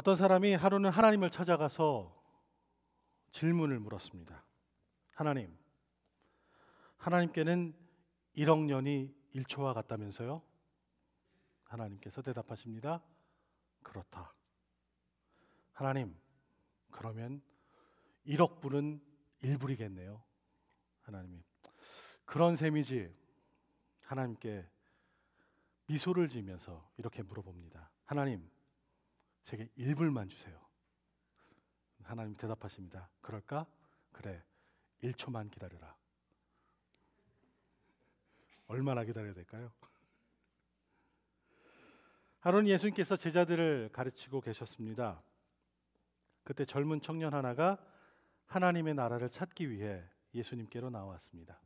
어떤 사람이 하루는 하나님을 찾아가서 질문을 물었습니다. 하나님, 하나님께는 1억 년이 1초와 같다면서요? 하나님께서 대답하십니다. 그렇다. 하나님, 그러면 1억 분은 1불이겠네요. 하나님이. 그런 셈이지. 하나님께 미소를 지면서 이렇게 물어봅니다. 하나님, 제게 1불만 주세요. 하나님 대답하십니다. 그럴까? 그래. 1초만 기다려라. 얼마나 기다려야 될까요? 하루는 예수님께서 제자들을 가르치고 계셨습니다. 그때 젊은 청년 하나가 하나님의 나라를 찾기 위해 예수님께로 나왔습니다.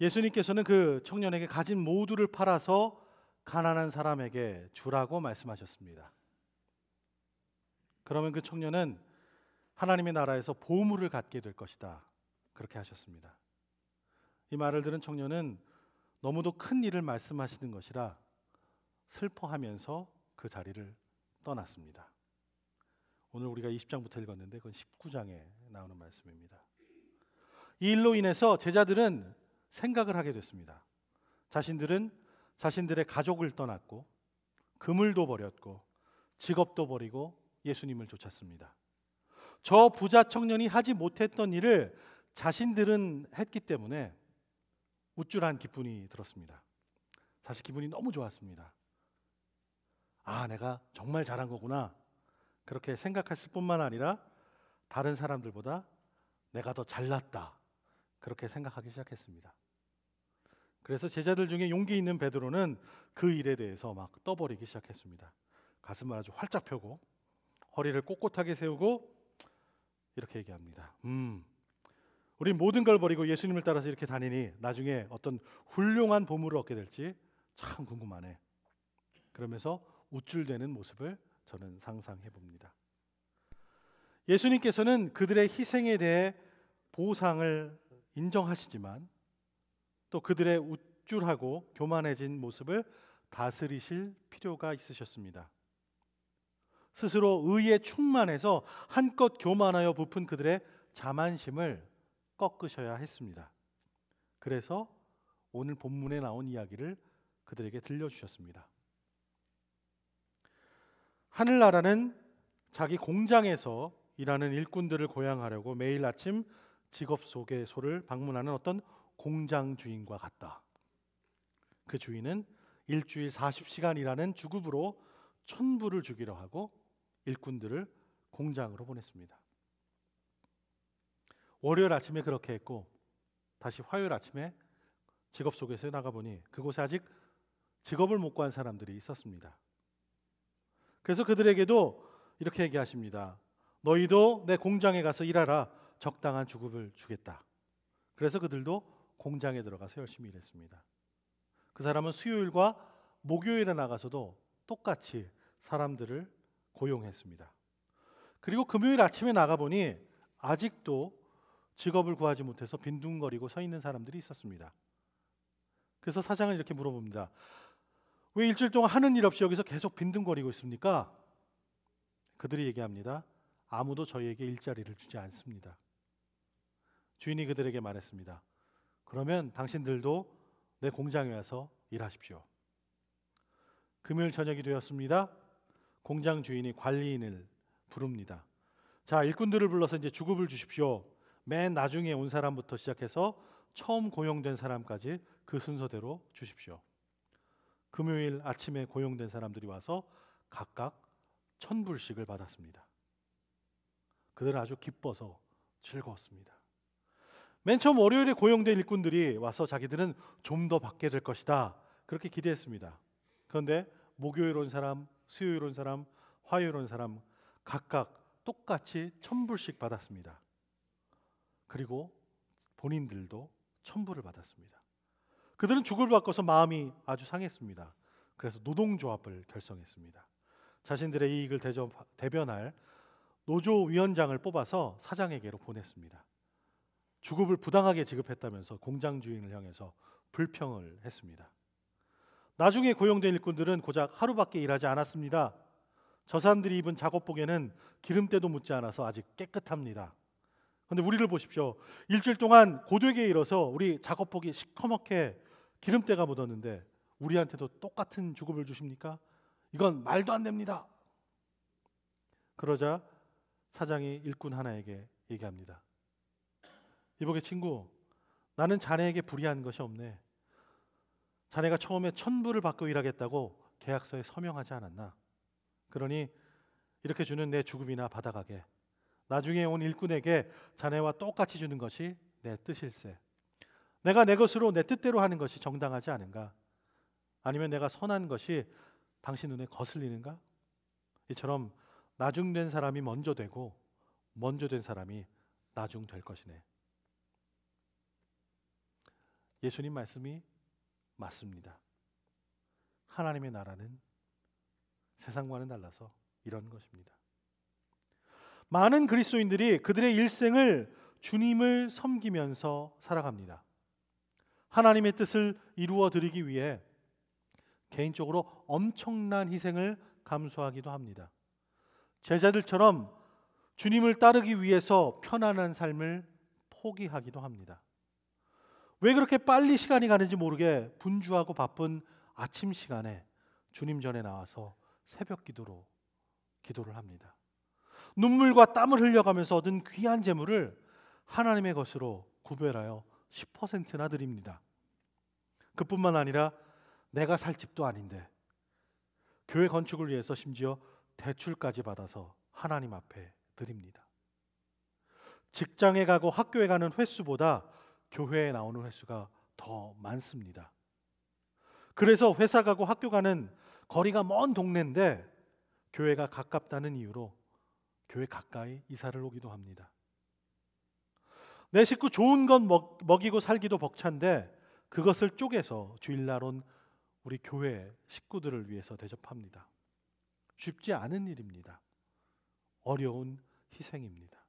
예수님께서는 그 청년에게 가진 모두를 팔아서 가난한 사람에게 주라고 말씀하셨습니다. 그러면 그 청년은 하나님의 나라에서 보물을 갖게 될 것이다. 그렇게 하셨습니다. 이 말을 들은 청년은 너무도 큰 일을 말씀하시는 것이라 슬퍼하면서 그 자리를 떠났습니다. 오늘 우리가 20장부터 읽었는데 그건 19장에 나오는 말씀입니다. 이 일로 인해서 제자들은 생각을 하게 됐습니다. 자신들은 자신들의 가족을 떠났고 그물도 버렸고 직업도 버리고 예수님을 쫓았습니다. 저 부자 청년이 하지 못했던 일을 자신들은 했기 때문에 우쭐한 기분이 들었습니다. 사실 기분이 너무 좋았습니다. 아, 내가 정말 잘한 거구나. 그렇게 생각했을 뿐만 아니라 다른 사람들보다 내가 더 잘났다. 그렇게 생각하기 시작했습니다. 그래서 제자들 중에 용기 있는 베드로는 그 일에 대해서 막 떠버리기 시작했습니다. 가슴을 아주 활짝 펴고 허리를 꼿꼿하게 세우고 이렇게 얘기합니다. 음, 우리 모든 걸 버리고 예수님을 따라서 이렇게 다니니 나중에 어떤 훌륭한 보물을 얻게 될지 참 궁금하네. 그러면서 우쭐대는 모습을 저는 상상해 봅니다. 예수님께서는 그들의 희생에 대해 보상을 인정하시지만 또 그들의 우쭐하고 교만해진 모습을 다스리실 필요가 있으셨습니다. 스스로 의에 충만해서 한껏 교만하여 부푼 그들의 자만심을 꺾으셔야 했습니다. 그래서 오늘 본문에 나온 이야기를 그들에게 들려주셨습니다. 하늘나라는 자기 공장에서 일하는 일꾼들을 고향하려고 매일 아침 직업 소개소를 방문하는 어떤 공장 주인과 같다. 그 주인은 일주일 40시간이라는 주급으로 천부를 주기로 하고 일꾼들을 공장으로 보냈습니다. 월요일 아침에 그렇게 했고 다시 화요일 아침에 직업 속에서 나가보니 그곳에 아직 직업을 못 구한 사람들이 있었습니다. 그래서 그들에게도 이렇게 얘기하십니다. 너희도 내 공장에 가서 일하라 적당한 주급을 주겠다. 그래서 그들도 공장에 들어가서 열심히 일했습니다. 그 사람은 수요일과 목요일에 나가서도 똑같이 사람들을 고용했습니다. 그리고 금요일 아침에 나가보니 아직도 직업을 구하지 못해서 빈둥거리고 서 있는 사람들이 있었습니다. 그래서 사장은 이렇게 물어봅니다. 왜 일주일 동안 하는 일 없이 여기서 계속 빈둥거리고 있습니까? 그들이 얘기합니다. 아무도 저희에게 일자리를 주지 않습니다. 주인이 그들에게 말했습니다. 그러면 당신들도 내 공장에 와서 일하십시오. 금요일 저녁이 되었습니다. 공장 주인이 관리인을 부릅니다. 자, 일꾼들을 불러서 이제 주급을 주십시오. 맨 나중에 온 사람부터 시작해서 처음 고용된 사람까지 그 순서대로 주십시오. 금요일 아침에 고용된 사람들이 와서 각각 천불씩을 받았습니다. 그들은 아주 기뻐서 즐거웠습니다. 맨 처음 월요일에 고용된 일꾼들이 와서 자기들은 좀 더 받게 될 것이다. 그렇게 기대했습니다. 그런데 목요일 온 사람, 수요일 온 사람, 화요일 온 사람 각각 똑같이 천불씩 받았습니다. 그리고 본인들도 천불을 받았습니다. 그들은 죽을 바꿔서 마음이 아주 상했습니다. 그래서 노동조합을 결성했습니다. 자신들의 이익을 대변할 노조 위원장을 뽑아서 사장에게로 보냈습니다. 주급을 부당하게 지급했다면서 공장 주인을 향해서 불평을 했습니다. 나중에 고용된 일꾼들은 고작 하루밖에 일하지 않았습니다. 저 사람들이 입은 작업복에는 기름때도 묻지 않아서 아직 깨끗합니다. 근데 우리를 보십시오. 일주일 동안 고되게 일어서 우리 작업복이 시커멓게 기름때가 묻었는데 우리한테도 똑같은 주급을 주십니까? 이건 말도 안 됩니다. 그러자 사장이 일꾼 하나에게 얘기합니다. 이보게 친구, 나는 자네에게 불이한 것이 없네. 자네가 처음에 천불을 받고 일하겠다고 계약서에 서명하지 않았나? 그러니 이렇게 주는 내 죽음이나 받아가게. 나중에 온 일꾼에게 자네와 똑같이 주는 것이 내 뜻일세. 내가 내 것으로 내 뜻대로 하는 것이 정당하지 않은가? 아니면 내가 선한 것이 당신 눈에 거슬리는가? 이처럼 나중된 사람이 먼저 되고 먼저 된 사람이 나중 될 것이네. 예수님 말씀이 맞습니다. 하나님의 나라는 세상과는 달라서 이런 것입니다. 많은 그리스도인들이 그들의 일생을 주님을 섬기면서 살아갑니다. 하나님의 뜻을 이루어 드리기 위해 개인적으로 엄청난 희생을 감수하기도 합니다. 제자들처럼 주님을 따르기 위해서 편안한 삶을 포기하기도 합니다. 왜 그렇게 빨리 시간이 가는지 모르게 분주하고 바쁜 아침 시간에 주님 전에 나와서 새벽 기도로 기도를 합니다. 눈물과 땀을 흘려가면서 얻은 귀한 재물을 하나님의 것으로 구별하여 10%나 드립니다. 그뿐만 아니라 내가 살 집도 아닌데 교회 건축을 위해서 심지어 대출까지 받아서 하나님 앞에 드립니다. 직장에 가고 학교에 가는 횟수보다 교회에 나오는 횟수가 더 많습니다. 그래서 회사 가고 학교 가는 거리가 먼 동네인데 교회가 가깝다는 이유로 교회 가까이 이사를 오기도 합니다. 내 식구 좋은 건 먹, 먹이고 살기도 벅찬데 그것을 쪼개서 주일날 온 우리 교회 식구들을 위해서 대접합니다. 쉽지 않은 일입니다. 어려운 희생입니다.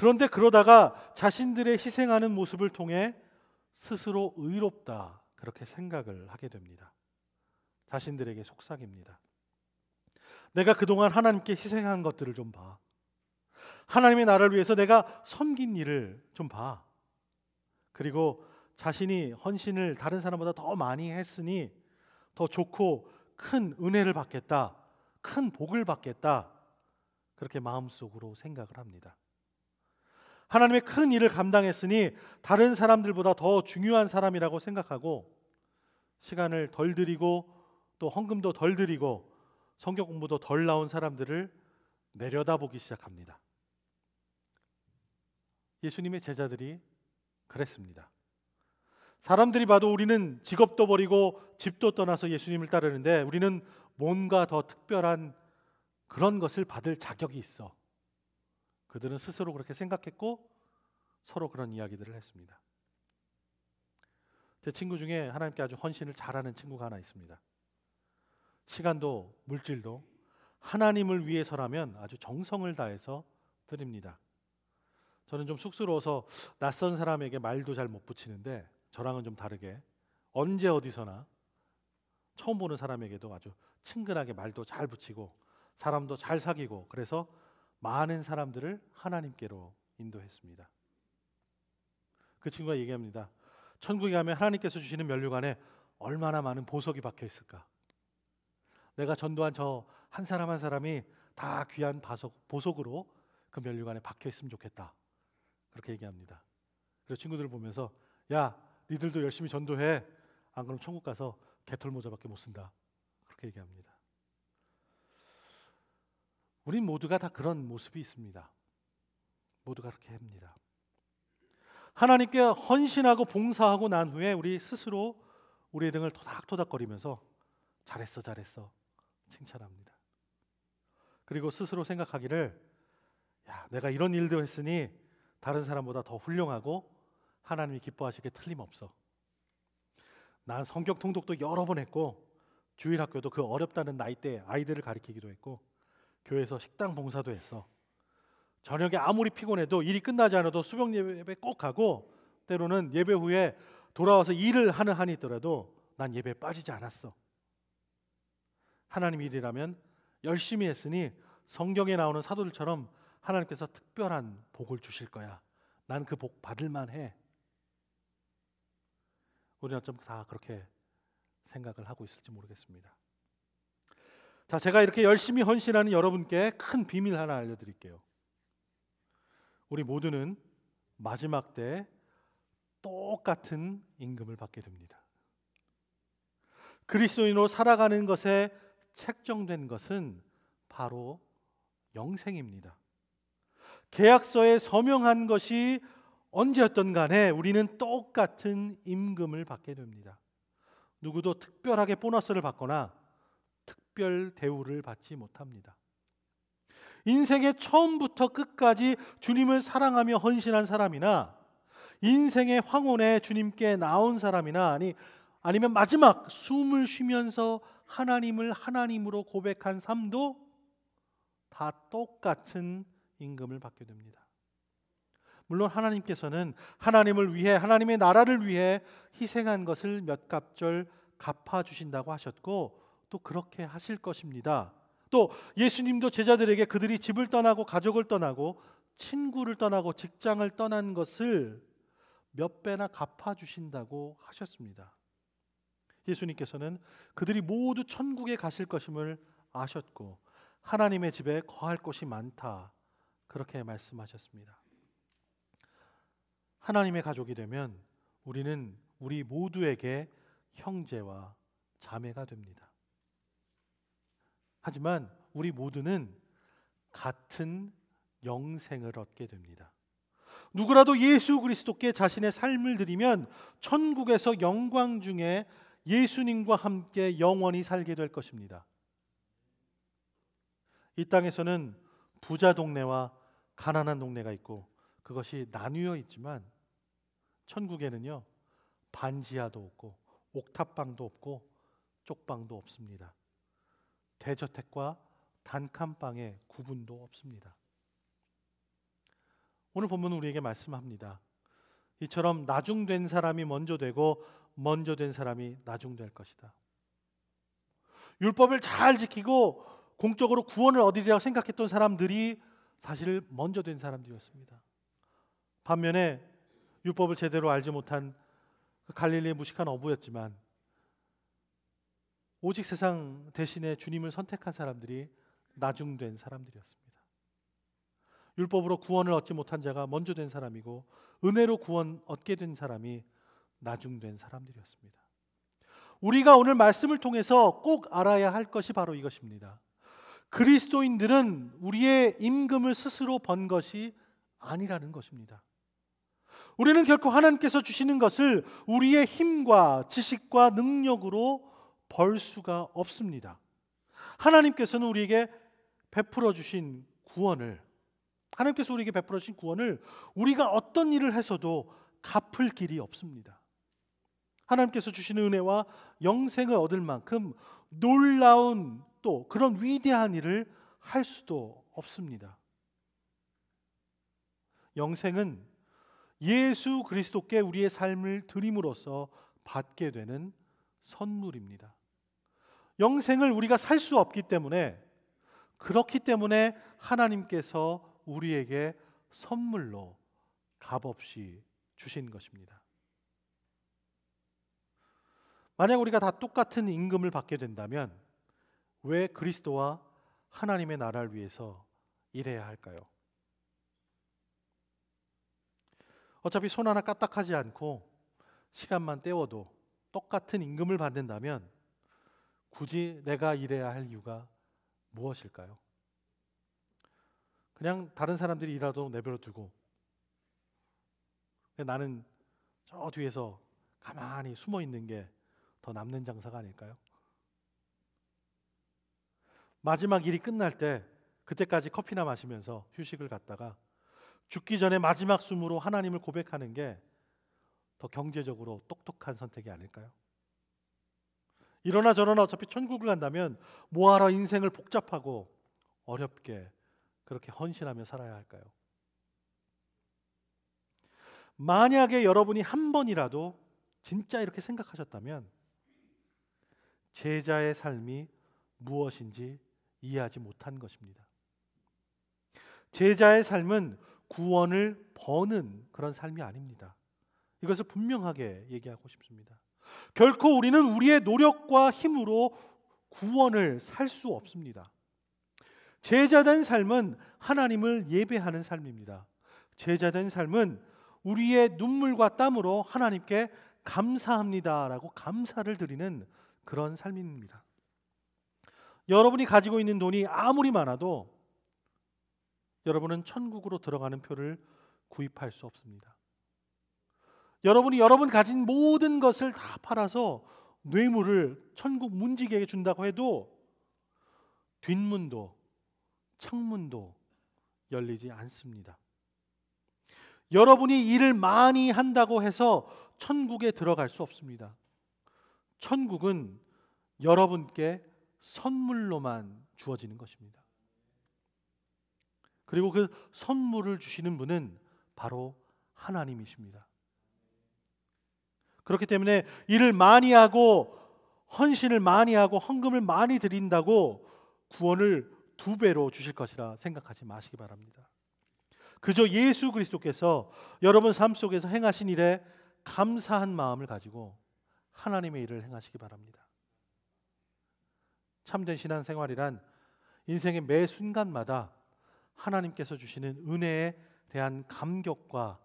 그런데 그러다가 자신들의 희생하는 모습을 통해 스스로 의롭다 그렇게 생각을 하게 됩니다. 자신들에게 속삭입니다. 내가 그동안 하나님께 희생한 것들을 좀 봐. 하나님의 나를 라 위해서 내가 섬긴 일을 좀 봐. 그리고 자신이 헌신을 다른 사람보다 더 많이 했으니 더 좋고 큰 은혜를 받겠다. 큰 복을 받겠다. 그렇게 마음속으로 생각을 합니다. 하나님의 큰 일을 감당했으니 다른 사람들보다 더 중요한 사람이라고 생각하고 시간을 덜드리고또 헌금도 덜드리고성격 공부도 덜 나온 사람들을 내려다보기 시작합니다. 예수님의 제자들이 그랬습니다. 사람들이 봐도 우리는 직업도 버리고 집도 떠나서 예수님을 따르는데 우리는 뭔가 더 특별한 그런 것을 받을 자격이 있어. 그들은 스스로 그렇게 생각했고 서로 그런 이야기들을 했습니다. 제 친구 중에 하나님께 아주 헌신을 잘하는 친구가 하나 있습니다. 시간도 물질도 하나님을 위해서라면 아주 정성을 다해서 드립니다. 저는 좀 쑥스러워서 낯선 사람에게 말도 잘 못 붙이는데 저랑은 좀 다르게 언제 어디서나 처음 보는 사람에게도 아주 친근하게 말도 잘 붙이고 사람도 잘 사귀고 그래서 많은 사람들을 하나님께로 인도했습니다. 그 친구가 얘기합니다. 천국에 가면 하나님께서 주시는 면류관에 얼마나 많은 보석이 박혀 있을까? 내가 전도한 저 한 사람 한 사람이 다 귀한 바석, 보석으로 그 면류관에 박혀 있으면 좋겠다. 그렇게 얘기합니다. 그래서 친구들을 보면서 야, 니들도 열심히 전도해. 안 그럼 천국 가서 개털 모자밖에 못 쓴다. 그렇게 얘기합니다. 우리 모두가 다 그런 모습이 있습니다. 모두가 그렇게 합니다. 하나님께 헌신하고 봉사하고 난 후에 우리 스스로 우리 등을 토닥토닥거리면서 잘했어 잘했어 칭찬합니다. 그리고 스스로 생각하기를 야 내가 이런 일도 했으니 다른 사람보다 더 훌륭하고 하나님이 기뻐하시게 틀림없어. 난 성격 통독도 여러 번 했고 주일 학교도 그 어렵다는 나이대 아이들을 가리키기도 했고 교회에서 식당 봉사도 했어. 저녁에 아무리 피곤해도 일이 끝나지 않아도 수병 예배 꼭 가고 때로는 예배 후에 돌아와서 일을 하는 한이 있더라도 난 예배에 빠지지 않았어. 하나님 일이라면 열심히 했으니 성경에 나오는 사도들처럼 하나님께서 특별한 복을 주실 거야. 난 그 복 받을 만해. 우리는 좀다 그렇게 생각을 하고 있을지 모르겠습니다. 자, 제가 이렇게 열심히 헌신하는 여러분께 큰 비밀 하나 알려드릴게요. 우리 모두는 마지막 때 똑같은 임금을 받게 됩니다. 그리스도인으로 살아가는 것에 책정된 것은 바로 영생입니다. 계약서에 서명한 것이 언제였던 간에 우리는 똑같은 임금을 받게 됩니다. 누구도 특별하게 보너스를 받거나 특별 대우를 받지 못합니다. 인생의 처음부터 끝까지 주님을 사랑하며 헌신한 사람이나 인생의 황혼에 주님께 나온 사람이나 아니 아니면 마지막 숨을 쉬면서 하나님을 하나님으로 고백한 삶도 다 똑같은 임금을 받게 됩니다. 물론 하나님께서는 하나님을 위해 하나님의 나라를 위해 희생한 것을 몇 갑절 갚아 주신다고 하셨고 또 그렇게 하실 것입니다. 또 예수님도 제자들에게 그들이 집을 떠나고 가족을 떠나고 친구를 떠나고 직장을 떠난 것을 몇 배나 갚아 주신다고 하셨습니다. 예수님께서는 그들이 모두 천국에 가실 것임을 아셨고 하나님의 집에 거할 곳이 많다 그렇게 말씀하셨습니다. 하나님의 가족이 되면 우리는 우리 모두에게 형제와 자매가 됩니다. 하지만 우리 모두는 같은 영생을 얻게 됩니다. 누구라도 예수 그리스도께 자신의 삶을 드리면 천국에서 영광 중에 예수님과 함께 영원히 살게 될 것입니다. 이 땅에서는 부자 동네와 가난한 동네가 있고 그것이 나뉘어 있지만 천국에는요 반지하도 없고 옥탑방도 없고 쪽방도 없습니다. 대저택과 단칸방의 구분도 없습니다. 오늘 본문은 우리에게 말씀합니다. 이처럼 나중된 사람이 먼저 되고 먼저 된 사람이 나중될 것이다. 율법을 잘 지키고 공적으로 구원을 얻으리라고 생각했던 사람들이 사실 먼저 된 사람들이었습니다. 반면에 율법을 제대로 알지 못한 그 갈릴리의 무식한 어부였지만 오직 세상 대신에 주님을 선택한 사람들이 나중된 사람들이었습니다. 율법으로 구원을 얻지 못한 자가 먼저 된 사람이고 은혜로 구원 얻게 된 사람이 나중된 사람들이었습니다. 우리가 오늘 말씀을 통해서 꼭 알아야 할 것이 바로 이것입니다. 그리스도인들은 우리의 임금을 스스로 번 것이 아니라는 것입니다. 우리는 결코 하나님께서 주시는 것을 우리의 힘과 지식과 능력으로 벌 수가 없습니다. 하나님께서는 우리에게 베풀어 주신 구원을 하나님께서 우리에게 베풀어 주신 구원을 우리가 어떤 일을 해서도 갚을 길이 없습니다. 하나님께서 주시는 은혜와 영생을 얻을 만큼 놀라운 또 그런 위대한 일을 할 수도 없습니다. 영생은 예수 그리스도께 우리의 삶을 드림으로써 받게 되는 선물입니다. 영생을 우리가 살 수 없기 때문에 그렇기 때문에 하나님께서 우리에게 선물로 값없이 주신 것입니다. 만약 우리가 다 똑같은 임금을 받게 된다면 왜 그리스도와 하나님의 나라를 위해서 일해야 할까요? 어차피 손 하나 까딱하지 않고 시간만 때워도 똑같은 임금을 받는다면 굳이 내가 일해야 할 이유가 무엇일까요? 그냥 다른 사람들이 일하도 내버려 두고 나는 저 뒤에서 가만히 숨어 있는 게 더 남는 장사가 아닐까요? 마지막 일이 끝날 때 그때까지 커피나 마시면서 휴식을 갖다가 죽기 전에 마지막 숨으로 하나님을 고백하는 게 더 경제적으로 똑똑한 선택이 아닐까요? 이러나 저러나 어차피 천국을 간다면 뭐하러 인생을 복잡하고 어렵게 그렇게 헌신하며 살아야 할까요? 만약에 여러분이 한 번이라도 진짜 이렇게 생각하셨다면 제자의 삶이 무엇인지 이해하지 못한 것입니다. 제자의 삶은 구원을 버는 그런 삶이 아닙니다. 이것을 분명하게 얘기하고 싶습니다. 결코 우리는 우리의 노력과 힘으로 구원을 살 수 없습니다. 제자된 삶은 하나님을 예배하는 삶입니다. 제자된 삶은 우리의 눈물과 땀으로 하나님께 감사합니다라고 감사를 드리는 그런 삶입니다. 여러분이 가지고 있는 돈이 아무리 많아도 여러분은 천국으로 들어가는 표를 구입할 수 없습니다. 여러분이 여러분 가진 모든 것을 다 팔아서 뇌물을 천국 문지기에게 준다고 해도 뒷문도 창문도 열리지 않습니다. 여러분이 일을 많이 한다고 해서 천국에 들어갈 수 없습니다. 천국은 여러분께 선물로만 주어지는 것입니다. 그리고 그 선물을 주시는 분은 바로 하나님이십니다. 그렇기 때문에 일을 많이 하고 헌신을 많이 하고 헌금을 많이 드린다고 구원을 두 배로 주실 것이라 생각하지 마시기 바랍니다. 그저 예수 그리스도께서 여러분 삶 속에서 행하신 일에 감사한 마음을 가지고 하나님의 일을 행하시기 바랍니다. 참된 신앙생활이란 인생의 매 순간마다 하나님께서 주시는 은혜에 대한 감격과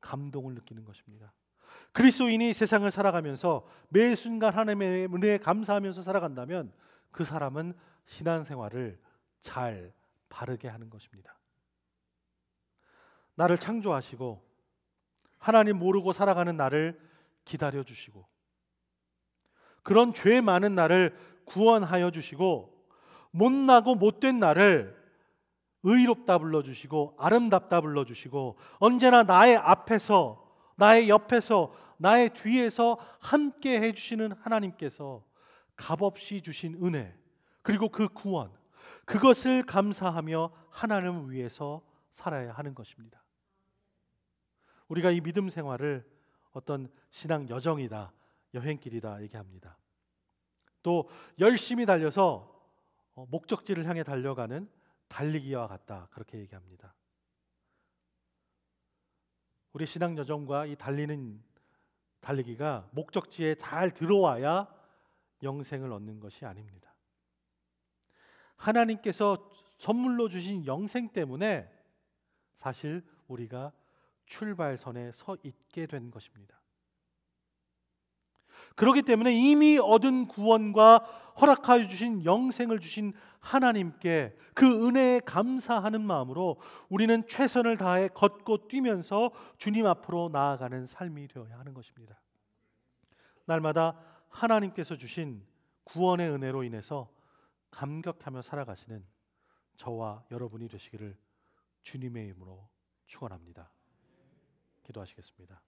감동을 느끼는 것입니다. 그리스도인이 세상을 살아가면서 매 순간 하나님의 은혜에 감사하면서 살아간다면 그 사람은 신앙생활을 잘 바르게 하는 것입니다. 나를 창조하시고 하나님 모르고 살아가는 나를 기다려 주시고 그런 죄 많은 나를 구원하여 주시고 못나고 못된 나를 의롭다 불러주시고 아름답다 불러주시고 언제나 나의 앞에서 나의 옆에서 나의 뒤에서 함께 해 주시는 하나님께서 값없이 주신 은혜 그리고 그 구원 그것을 감사하며 하나님을 위해서 살아야 하는 것입니다. 우리가 이 믿음 생활을 어떤 신앙 여정이다, 여행길이다 얘기합니다. 또 열심히 달려서 어, 목적지를 향해 달려가는 달리기와 같다 그렇게 얘기합니다. 우리 신앙 여정과 이 달리는 달리기가 목적지에 잘 들어와야 영생을 얻는 것이 아닙니다. 하나님께서 선물로 주신 영생 때문에 사실 우리가 출발선에 서 있게 된 것입니다. 그렇기 때문에 이미 얻은 구원과 허락하여 주신 영생을 주신 하나님께 그 은혜에 감사하는 마음으로 우리는 최선을 다해 걷고 뛰면서 주님 앞으로 나아가는 삶이 되어야 하는 것입니다. 날마다 하나님께서 주신 구원의 은혜로 인해서 감격하며 살아가시는 저와 여러분이 되시기를 주님의 이름으로 축원합니다. 기도하시겠습니다.